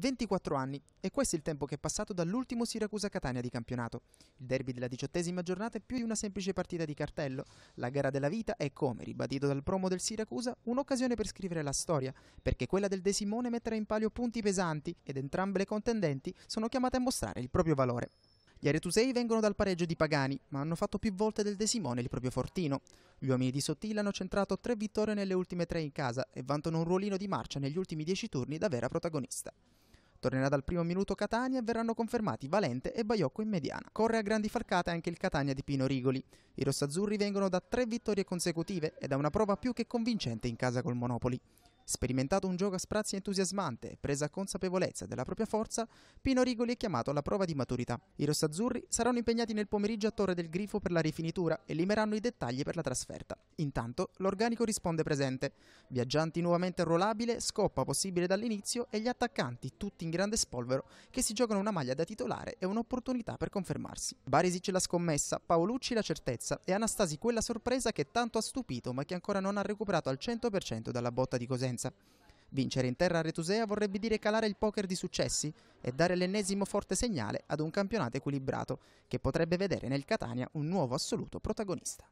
24 anni e questo è il tempo che è passato dall'ultimo Siracusa-Catania di campionato. Il derby della diciottesima giornata è più di una semplice partita di cartello. La gara della vita è, come ribadito dal promo del Siracusa, un'occasione per scrivere la storia, perché quella del De Simone metterà in palio punti pesanti ed entrambe le contendenti sono chiamate a mostrare il proprio valore. Gli aretusei vengono dal pareggio di Pagani, ma hanno fatto più volte del De Simone il proprio fortino. Gli uomini di Sottile hanno centrato tre vittorie nelle ultime tre in casa e vantano un ruolino di marcia negli ultimi dieci turni da vera protagonista. Tornerà dal primo minuto Catania e verranno confermati Valente e Baiocco in mediana. Corre a grandi falcate anche il Catania di Pino Rigoli. I rossazzurri vengono da tre vittorie consecutive e da una prova più che convincente in casa col Monopoli. Sperimentato un gioco a sprazzi entusiasmante e presa consapevolezza della propria forza, Pino Rigoli è chiamato alla prova di maturità. I rossazzurri saranno impegnati nel pomeriggio a Torre del Grifo per la rifinitura e limeranno i dettagli per la trasferta. Intanto l'organico risponde presente. Viaggianti nuovamente ruolabile, scoppa possibile dall'inizio e gli attaccanti, tutti in grande spolvero, che si giocano una maglia da titolare e un'opportunità per confermarsi. Barisic la scommessa, Paolucci la certezza e Anastasi quella sorpresa che tanto ha stupito ma che ancora non ha recuperato al 100% dalla botta di Cosenza conferenza. Vincere in terra retusea vorrebbe dire calare il poker di successi e dare l'ennesimo forte segnale ad un campionato equilibrato, che potrebbe vedere nel Catania un nuovo assoluto protagonista.